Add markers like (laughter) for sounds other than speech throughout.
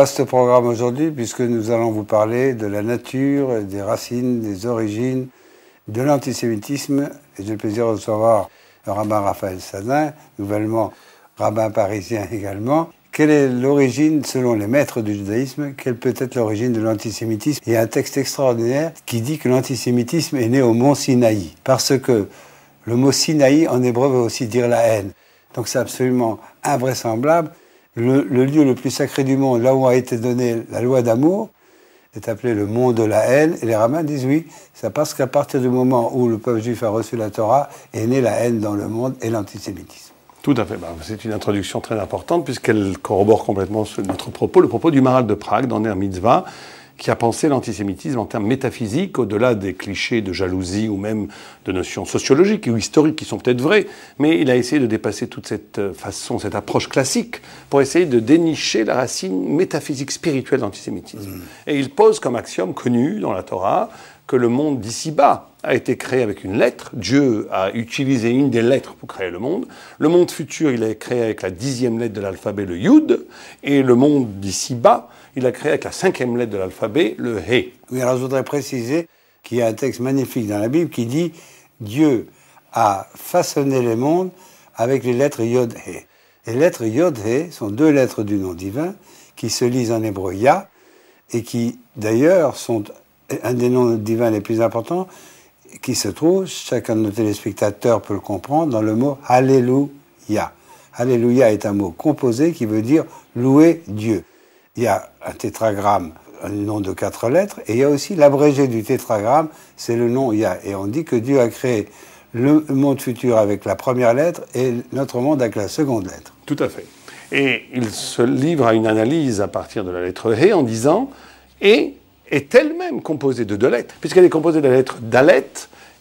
vaste programme aujourd'hui puisque nous allons vous parler de la nature, des racines, des origines, de l'antisémitisme. Et j'ai le plaisir de recevoir le rabbin Raphaël Sadin, nouvellement rabbin parisien (laughs) également. Quelle est l'origine, selon les maîtres du judaïsme, quelle peut être l'origine de l'antisémitisme Il y a un texte extraordinaire qui dit que l'antisémitisme est né au mont Sinaï, parce que le mot Sinaï en hébreu veut aussi dire la haine. Donc c'est absolument invraisemblable le, lieu le plus sacré du monde, là où a été donnée la loi d'amour, est appelé le monde de la haine. Et les rabbins disent oui, ça parce qu'à partir du moment où le peuple juif a reçu la Torah, est née la haine dans le monde et l'antisémitisme. Tout à fait. Bah, c'est une introduction très importante puisqu'elle corrobore complètement notre propos, le propos du Maral de Prague dans Ner Mitzvah qui a pensé l'antisémitisme en termes métaphysiques, au-delà des clichés de jalousie ou même de notions sociologiques ou historiques qui sont peut-être vraies, mais il a essayé de dépasser toute cette euh, façon, cette approche classique, pour essayer de dénicher la racine métaphysique spirituelle de l'antisémitisme. Mm. Et il pose comme axiome connu dans la Torah que le monde d'ici-bas a été créé avec une lettre. Dieu a utilisé une des lettres pour créer le monde. Le monde futur, il a créé avec la dixième lettre de l'alphabet, le Yud. Et le monde d'ici-bas, il a créé avec la cinquième lettre de l'alphabet, le He. Oui, alors je voudrais préciser qu'il y a un texte magnifique dans la Bible qui dit Dieu a façonné le monde avec les lettres Yod He. Les lettres Yod He sont deux lettres du nom divin qui se lisent en hébreu Yah et qui d'ailleurs sont un des noms divins les plus importants qui se trouve, chacun de nos téléspectateurs peut le comprendre, dans le mot Alléluia. Alléluia est un mot composé qui veut dire louer Dieu. Il y a un tétragramme, un nom de quatre lettres, et il y a aussi l'abrégé du tétragramme, c'est le nom ya Et on dit que Dieu a créé le monde futur avec la première lettre et notre monde avec la seconde lettre. Tout à fait. Et il se livre à une analyse à partir de la lettre He en disant Et est elle-même composée de deux lettres, puisqu'elle est composée de la lettre Dalet,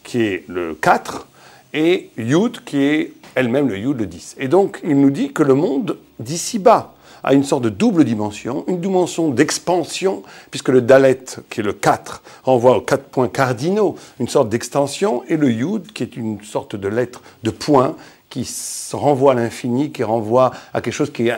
qui est le 4, et Yud, qui est elle-même le Yud, le 10. Et donc, il nous dit que le monde d'ici bas a une sorte de double dimension, une dimension d'expansion, puisque le Dalet, qui est le 4, renvoie aux quatre points cardinaux, une sorte d'extension, et le Yud, qui est une sorte de lettre de point, qui renvoie à l'infini, qui renvoie à quelque chose qui est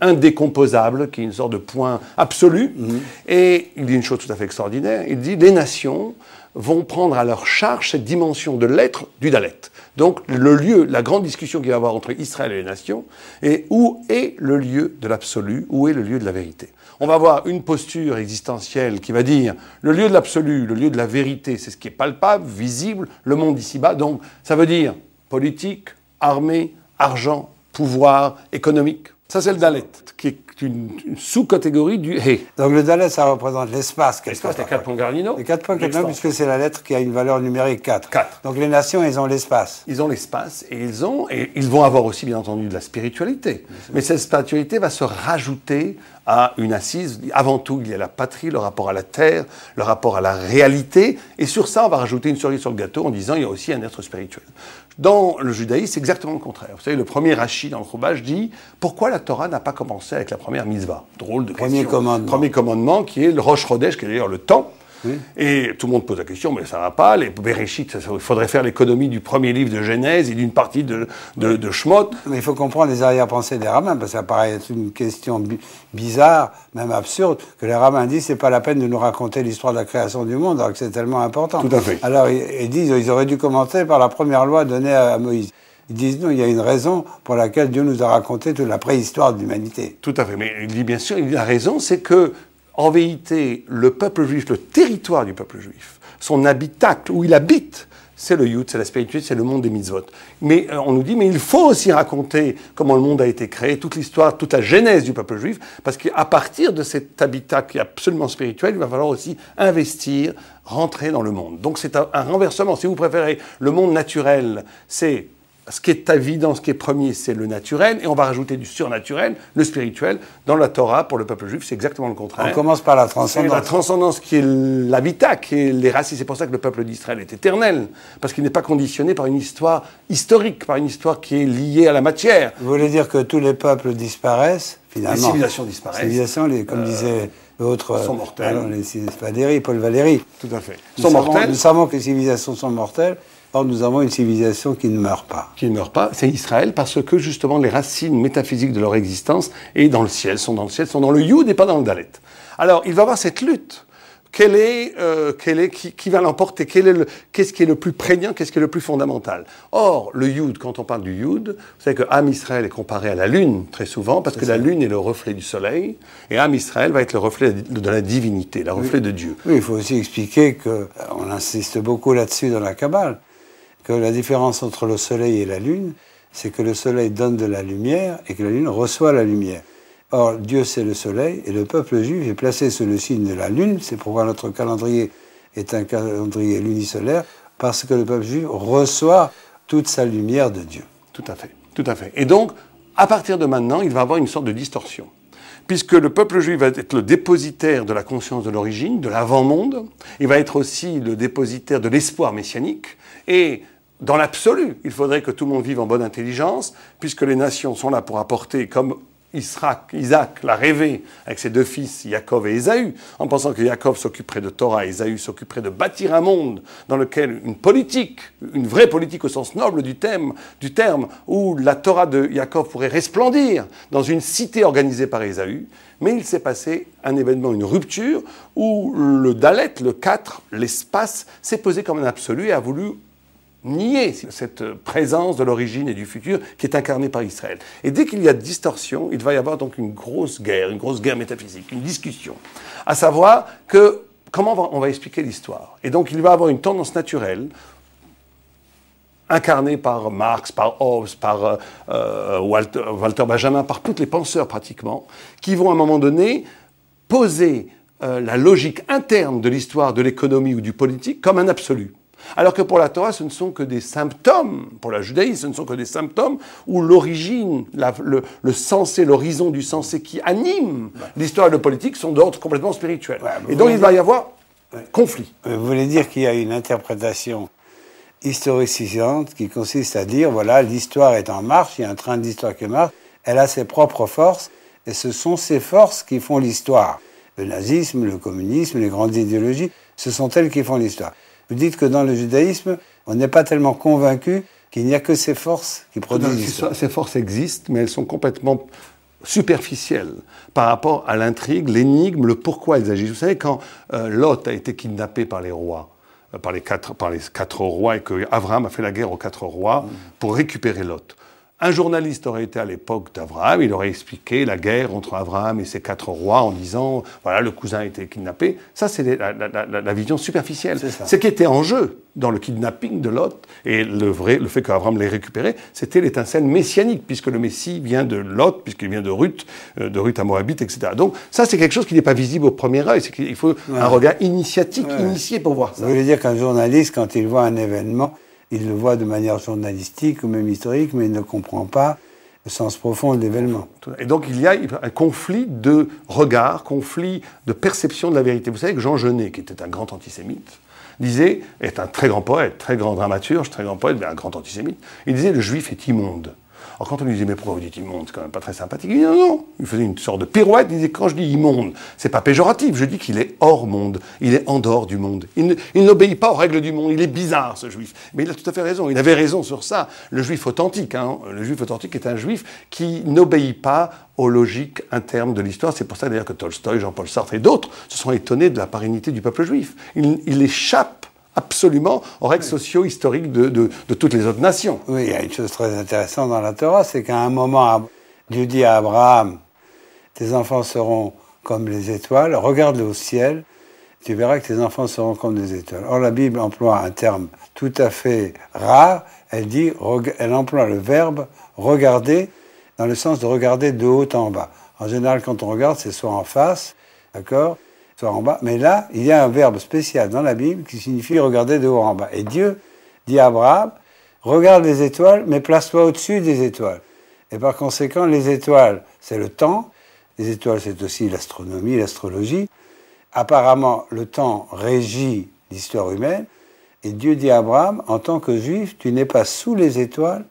indécomposable, qui est une sorte de point absolu. Mhm. Et il dit une chose tout à fait extraordinaire. Il dit les nations vont prendre à leur charge cette dimension de l'être du Dalet. Donc le lieu, la grande discussion qu'il va avoir entre Israël et les nations, et où est le lieu de l'absolu, où est le lieu de la vérité. On va avoir une posture existentielle qui va dire le lieu de l'absolu, le lieu de la vérité, c'est ce qui est palpable, visible, le monde ici-bas. Donc ça veut dire politique, armée, argent, pouvoir, économique. Ça, c'est le Dalet, qui est une, sous-catégorie du hé. Donc le Dalet, ça représente l'espace. L'espace c'est quatre points cardinaux Les quatre points cardinaux, puisque c'est la lettre qui a une valeur numérique 4. Donc les nations, elles ont l'espace. Ils ont l'espace et ils ont et ils vont avoir aussi, bien entendu, de la spiritualité. Mais cette spiritualité va se rajouter à une assise. Avant tout, il y a la patrie, le rapport à la terre, le rapport à la réalité. Et sur ça, on va rajouter une cerise sur le gâteau en disant il y a aussi un être spirituel. Dans le judaïsme, c'est exactement le contraire. Vous savez, le premier Rashi dans le Chumash dit pourquoi la Torah n'a pas commencé avec la première mitzvah Drôle de question. Premier commandement. Premier commandement qui est le Rosh Rodesh, qui est d'ailleurs le temps et tout le monde pose la question, mais ça va pas, les Bereshit, il faudrait faire l'économie du premier livre de Genèse et d'une partie de, de, Mais il faut comprendre les arrière-pensées des rabbins, parce que ça paraît être une question bizarre, même absurde, que les rabbins disent c'est pas la peine de nous raconter l'histoire de la création du monde, alors que c'est tellement important. Tout à fait. Alors ils, disent ils auraient dû commencer par la première loi donnée à, Moïse. Ils disent non, il y a une raison pour laquelle Dieu nous a raconté toute la préhistoire de l'humanité. Tout à fait, mais il dit bien sûr, il a raison, c'est que en vérité, le peuple juif, le territoire du peuple juif, son habitat où il habite, c'est le youth, c'est la spiritualité, c'est le monde des mitzvot. Mais euh, on nous dit, mais il faut aussi raconter comment le monde a été créé, toute l'histoire, toute la genèse du peuple juif, parce qu'à partir de cet habitat qui est absolument spirituel, il va falloir aussi investir, rentrer dans le monde. Donc c'est un renversement. Si vous préférez, le monde naturel, c'est ce qui est évident, ce qui est premier, c'est le naturel, et on va rajouter du surnaturel, le spirituel. Dans la Torah, pour le peuple juif, c'est exactement le contraire. On commence par la transcendance. La transcendance qui est l'habitat, qui est les racines. C'est pour ça que le peuple d'Israël est éternel, parce qu'il n'est pas conditionné par une histoire historique, par une histoire qui est liée à la matière. Vous voulez dire que tous les peuples disparaissent, finalement Les civilisations disparaissent. Les civilisations, comme euh, disait l'autre. Sont mortelles. Euh, les, Paul Valéry. Tout à fait. sont mortelles. Nous savons que les civilisations sont mortelles. Or, nous avons une civilisation qui ne meurt pas. Qui ne meurt pas, c'est Israël, parce que justement les racines métaphysiques de leur existence est dans le ciel, sont dans le ciel, sont dans le Yud et pas dans le Dalet. Alors, il va y avoir cette lutte. Quelle est, euh, quelle est, qui, qui va l'emporter Qu'est-ce qui est le plus prégnant Qu'est-ce qui est le plus fondamental Or, le Yud, quand on parle du Yud, vous savez que Am Israël est comparé à la Lune très souvent, parce que la Lune est le reflet du Soleil, et Am Israël va être le reflet de la divinité, le reflet de Dieu. Oui, il faut aussi expliquer que, euh, on insiste beaucoup là-dessus dans la Kabbale, que la différence entre le Soleil et la Lune, c'est que le Soleil donne de la lumière et que la Lune reçoit la lumière. Or, Dieu, c'est le Soleil, et le peuple juif est placé sous le signe de la Lune, c'est pourquoi notre calendrier est un calendrier lunisolaire, parce que le peuple juif reçoit toute sa lumière de Dieu. Tout à fait, tout à fait. Et donc, à partir de maintenant, il va avoir une sorte de distorsion puisque le peuple juif va être le dépositaire de la conscience de l'origine, de l'avant-monde, il va être aussi le dépositaire de l'espoir messianique, et dans l'absolu, il faudrait que tout le monde vive en bonne intelligence, puisque les nations sont là pour apporter, comme Isaac l'a rêvé avec ses deux fils, Jacob et Esaü, en pensant que Jacob s'occuperait de Torah, Esaü s'occuperait de bâtir un monde dans lequel une politique, une vraie politique au sens noble du, du terme, où la Torah de Jacob pourrait resplendir dans une cité organisée par Esaü. Mais il s'est passé un événement, une rupture, où le Dalet, le 4, l'espace, s'est posé comme un absolu et a voulu nier cette présence de l'origine et du futur qui est incarnée par Israël. Et dès qu'il y a distorsion, il va y avoir donc une grosse guerre, une grosse guerre métaphysique, une discussion, à savoir que comment on va expliquer l'histoire. Et donc il va y avoir une tendance naturelle incarnée par Marx, par Hobbes, par euh, euh, Walter, Benjamin, par tous les penseurs pratiquement, qui vont à un moment donné poser euh, la logique interne de l'histoire, de l'économie ou du politique comme un absolu. Alors que pour la Torah, ce ne sont que des symptômes, pour la judaïsme, ce ne sont que des symptômes où l'origine, le, sensé, l'horizon du sensé qui anime l'histoire et le politique sont d'ordre complètement spirituel. et donc il va y avoir conflit. Euh, vous voulez dire qu'il y a une interprétation historicisante qui consiste à dire, voilà, l'histoire est en marche, il y a un train d'histoire qui marche, elle a ses propres forces, et ce sont ces forces qui font l'histoire. Le nazisme, le communisme, les grandes idéologies, ce sont elles qui font l'histoire. Vous dites que dans le judaïsme, on n'est pas tellement convaincu qu'il n'y a que ces forces qui ah produisent. Ces forces existent, mais elles sont complètement superficielles par rapport à l'intrigue, l'énigme, le pourquoi elles agissent. Vous savez, quand euh, Lot a été kidnappé par les rois, euh, par, les quatre, rois, et que a fait la guerre aux quatre rois mm. pour récupérer Lot. Un journaliste aurait été à l'époque d'Abraham, il aurait expliqué la guerre entre Abraham et ses quatre rois en disant voilà, le cousin a été kidnappé. Ça, c'est la, vision superficielle. Ce qui était en jeu dans le kidnapping de Lot et le, vrai, le fait qu'Abraham l'ait récupéré, c'était l'étincelle messianique, puisque le Messie vient de Lot, puisqu'il vient de Ruth, euh, de Ruth à Moabite, etc. Donc, ça, c'est quelque chose qui n'est pas visible au premier œil. C'est qu'il faut un regard initiatique, initié pour voir ça. Vous voulez dire qu'un journaliste, quand il voit un événement, il le voit de manière journalistique ou même historique, mais il ne comprend pas le sens profond de l'événement. Et donc il y a un conflit de regard, conflit de perception de la vérité. Vous savez que Jean Genet, qui était un grand antisémite, disait, est un très grand poète, très grand dramaturge, très grand poète, mais un grand antisémite, il disait le juif est immonde. Alors quand on lui disait, mais pourquoi vous dites immonde C'est quand même pas très sympathique. Il dit, non, non. Il faisait une sorte de pirouette. Il disait, quand je dis immonde, c'est pas péjoratif. Je dis qu'il est hors monde. Il est en dehors du monde. Il n'obéit pas aux règles du monde. Il est bizarre, ce juif. Mais il a tout à fait raison. Il avait raison sur ça. Le juif authentique, hein, le juif authentique est un juif qui n'obéit pas aux logiques internes de l'histoire. C'est pour ça d'ailleurs que Tolstoï, Jean-Paul Sartre et d'autres se sont étonnés de la parénité du peuple juif. il, il échappe absolument aux règles socio-historiques de, toutes les autres nations. Oui, il y a une chose très intéressante dans la Torah, c'est qu'à un moment, Dieu dit à Abraham, tes enfants seront comme les étoiles, regarde le ciel, tu verras que tes enfants seront comme des étoiles. Or, la Bible emploie un terme tout à fait rare, elle, dit, elle emploie le verbe regarder dans le sens de regarder de haut en bas. En général, quand on regarde, c'est soit en face, d'accord en bas. Mais là, il y a un verbe spécial dans la Bible qui signifie regarder de haut en bas. Et Dieu dit à Abraham, regarde les étoiles, mais place-toi au-dessus des étoiles. Et par conséquent, les étoiles, c'est le temps. Les étoiles, c'est aussi l'astronomie, l'astrologie. Apparemment, le temps régit l'histoire humaine. Et Dieu dit à Abraham, en tant que juif, tu n'es pas sous les étoiles,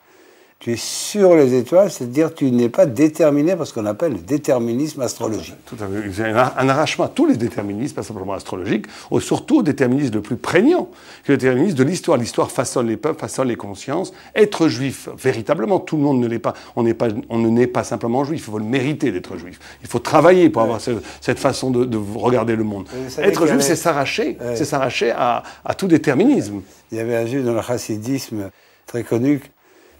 tu es sur les étoiles, c'est-à-dire tu n'es pas déterminé par ce qu'on appelle le déterminisme astrologique. Tout à fait. un, arrachement à tous les déterminismes, pas simplement astrologiques, ou surtout au déterminisme le plus prégnant, qui le déterminisme de l'histoire. L'histoire façonne les peuples, façonne les consciences. Être juif, véritablement, tout le monde ne l'est pas. On, n'est pas. on ne naît pas simplement juif, il faut le mériter d'être juif. Il faut travailler pour avoir cette façon de, regarder le monde. Être juif, c'est s'arracher, c'est s'arracher à, à, tout déterminisme. Il y avait un juif dans le chassidisme très connu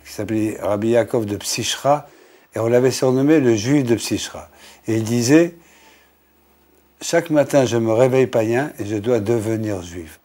qui s'appelait Rabbi Yaakov de Psychra, et on l'avait surnommé le juif de Psychra. Et il disait Chaque matin, je me réveille païen et je dois devenir juif.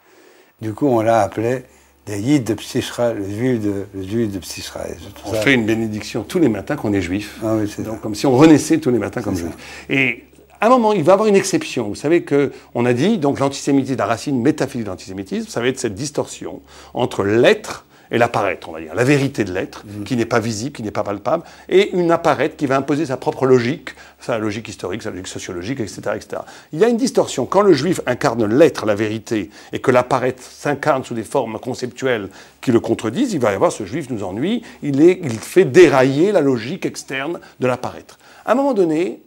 Du coup, on l'a appelé des de Psychra, le juif de, le juif de Psychra. On fait une bénédiction tous les matins qu'on est juif. Ah Donc, comme si on renaissait tous les matins comme juif. Et à un moment, il va avoir une exception. Vous savez que on a dit donc l'antisémitisme, la racine métaphysique de l'antisémitisme, ça va être cette distorsion entre l'être et l'apparaître, on va dire, la vérité de l'être, mm-hmm. qui n'est pas visible, qui n'est pas palpable, et une apparaître qui va imposer sa propre logique, sa logique historique, sa logique sociologique, etc. etc. Il y a une distorsion. Quand le juif incarne l'être, la vérité, et que l'apparaître s'incarne sous des formes conceptuelles qui le contredisent, il va y avoir ce juif nous ennuie, il, est, il fait dérailler la logique externe de l'apparaître. À un moment donné,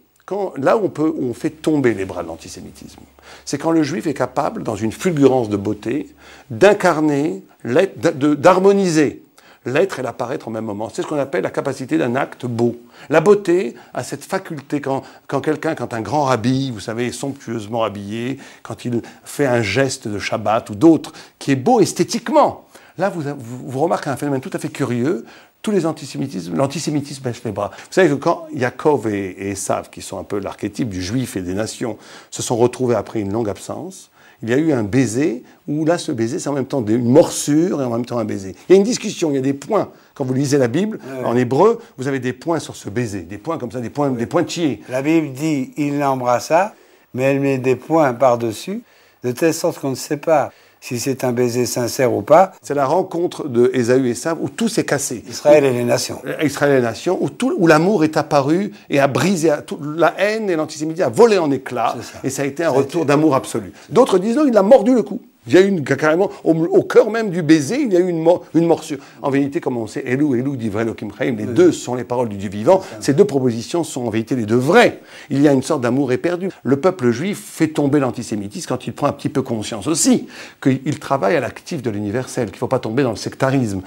là où on, peut, on fait tomber les bras de l'antisémitisme, c'est quand le juif est capable, dans une fulgurance de beauté, d'incarner, d'harmoniser l'être et l'apparaître en même moment. C'est ce qu'on appelle la capacité d'un acte beau. La beauté a cette faculté, quand, quand quelqu'un, quand un grand rabbi, vous savez, somptueusement habillé, quand il fait un geste de Shabbat ou d'autre, qui est beau esthétiquement, là vous, vous remarquez un phénomène tout à fait curieux, tous les antisémitismes, l'antisémitisme baisse les bras. Vous savez que quand Yaakov et, et qui sont un peu l'archétype du juif et des nations, se sont retrouvés après une longue absence, il y a eu un baiser, où là, ce baiser, c'est en même temps une morsure et en même temps un baiser. Il y a une discussion, il y a des points. Quand vous lisez la Bible, en hébreu, vous avez des points sur ce baiser, des points comme ça, des points, des pointillés. La Bible dit, il l'embrassa, mais elle met des points par-dessus, de telle sorte qu'on ne sait pas si c'est un baiser sincère ou pas. C'est la rencontre de et Sab où tout s'est cassé. Israël et les nations. Euh, Israël et les nations, où, où l'amour est apparu et a brisé, la haine et l'antisémitisme a volé en éclats. Et ça a été un retour d'amour absolu. D'autres disent non, il a mordu le cou. Il y a eu, carrément, au, cœur même du baiser, il y a eu une, une morsure. En vérité, comme on sait, Elou, Elou dit vrai les deux sont les paroles du Dieu vivant. Ces deux propositions sont en vérité les deux vraies. Il y a une sorte d'amour éperdu. Le peuple juif fait tomber l'antisémitisme quand il prend un petit peu conscience aussi qu'il travaille à l'actif de l'universel, qu'il ne faut pas tomber dans le sectarisme.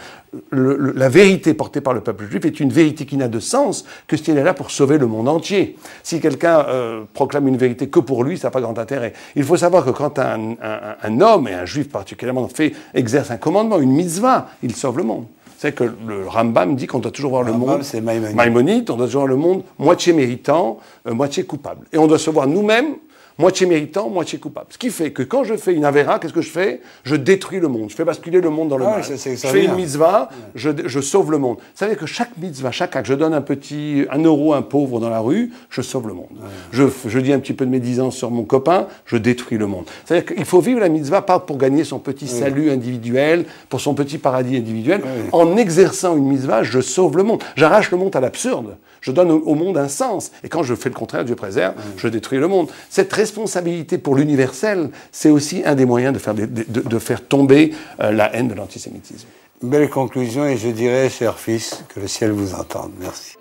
la vérité portée par le peuple juif est une vérité qui n'a de sens que si elle est là pour sauver le monde entier. Si quelqu'un euh, proclame une vérité que pour lui, ça n'a pas grand intérêt. Il faut savoir que quand un, un homme et un juif particulièrement, fait, exerce un commandement, une mitzvah, il sauve le monde. C'est que le Rambam dit qu'on doit toujours voir le, monde. c'est Maïmonide. on doit toujours voir le monde moitié méritant, euh, moitié coupable. Et on doit se voir nous-mêmes moitié méritant, moitié coupable. Ce qui fait que quand je fais une avéra, qu'est-ce que je fais Je détruis le monde. Je fais basculer le monde dans le ah mal. je fais une mitzvah, je, je, sauve le monde. Ça veut dire que chaque mitzvah, chaque acte, je donne un petit, un euro à un pauvre dans la rue, je sauve le monde. Je, je, dis un petit peu de médisance sur mon copain, je détruis le monde. C'est-à-dire qu'il faut vivre la mitzvah pas pour gagner son petit salut individuel, pour son petit paradis individuel. En exerçant une mitzvah, je sauve le monde. J'arrache le monde à l'absurde. Je donne au, monde un sens. Et quand je fais le contraire, Dieu préserve, je détruis le monde. c'est très responsabilité pour l'universel, c'est aussi un des moyens de faire, de, faire tomber euh, la haine de l'antisémitisme. Belle conclusion et je dirais, cher fils, que le ciel vous entende. Merci.